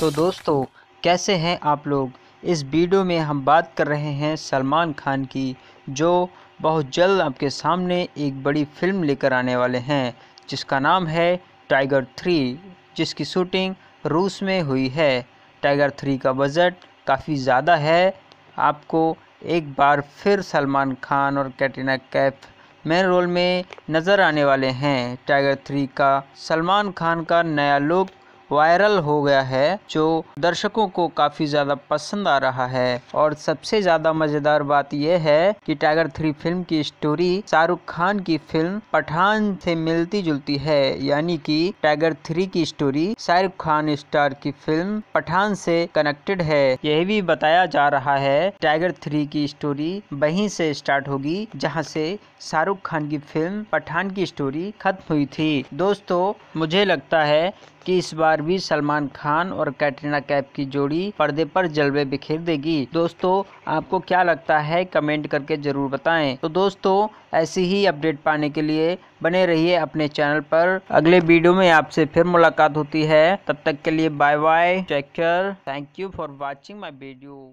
तो दोस्तों कैसे हैं आप लोग इस वीडियो में हम बात कर रहे हैं सलमान खान की जो बहुत जल्द आपके सामने एक बड़ी फिल्म लेकर आने वाले हैं जिसका नाम है टाइगर थ्री जिसकी शूटिंग रूस में हुई है टाइगर थ्री का बजट काफ़ी ज़्यादा है आपको एक बार फिर सलमान खान और कैटरीना कैफ मेन रोल में नज़र आने वाले हैं टाइगर थ्री का सलमान खान का नया लुक वायरल हो गया है जो दर्शकों को काफ़ी ज़्यादा पसंद आ रहा है और सबसे ज़्यादा मज़ेदार बात यह है कि टाइगर थ्री फिल्म की स्टोरी शाहरुख खान की फिल्म पठान से मिलती जुलती है यानी कि टाइगर थ्री की स्टोरी शाहरुख खान स्टार की फिल्म पठान से कनेक्टेड है यह भी बताया जा रहा है टाइगर थ्री की स्टोरी वहीं से स्टार्ट होगी जहां से शाहरुख खान की फिल्म पठान की स्टोरी खत्म हुई थी दोस्तों मुझे लगता है कि इस बार अरबी सलमान खान और कैटरीना कैप की जोड़ी पर्दे पर जलवे बिखेर देगी दोस्तों आपको क्या लगता है कमेंट करके ज़रूर बताएं तो दोस्तों ऐसी ही अपडेट पाने के लिए बने रहिए अपने चैनल पर अगले वीडियो में आपसे फिर मुलाकात होती है तब तक के लिए bye bye take care thank you for watching my video